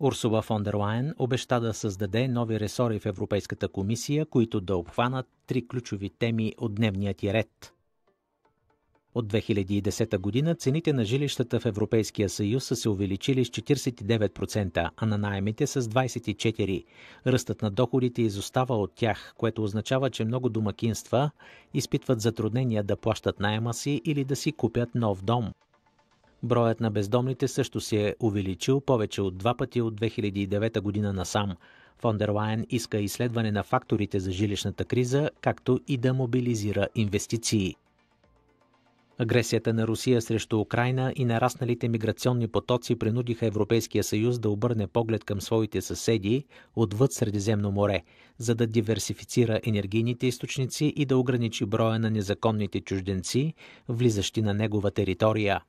Урсула фон дер Лайен обеща да създаде нови ресори в Европейската комисия, които да обхванат три ключови теми от дневният и ред. От 2010 година цените на жилищата в Европейския съюз са се увеличили с 49%, а на найемите с 24%. Ръстът на доходите изостава от тях, което означава, че много домакинства изпитват затруднения да плащат найема си или да си купят нов дом – Броят на бездомните също се е увеличил повече от два пъти от 2009 година насам. Фондерлайн иска изследване на факторите за жилищната криза, както и да мобилизира инвестиции. Агресията на Русия срещу Украина и нарасналите миграционни потоци принудиха Европейския съюз да обърне поглед към своите съседи отвъд Средиземно море, за да диверсифицира енергийните източници и да ограничи броя на незаконните чужденци, влизащи на негова територия.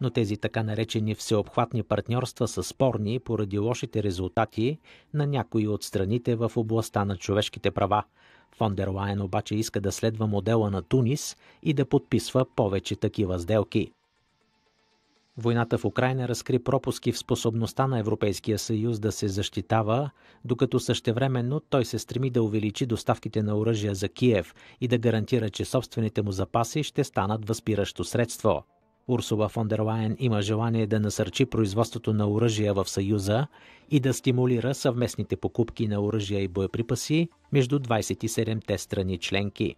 Но тези така наречени всеобхватни партньорства са спорни поради лошите резултати на някои от страните в областта на човешките права. Фон дер Лайен обаче иска да следва модела на Тунис и да подписва повече такива сделки. Войната в Украина разкри пропуски в способността на Европейския съюз да се защитава, докато същевременно той се стреми да увеличи доставките на оръжия за Киев и да гарантира, че собствените му запаси ще станат възпиращо средство. Урсула фон дер Лайен има желание да насърчи производството на оръжия в Съюза и да стимулира съвместните покупки на оръжия и боеприпаси между 27-те страни членки.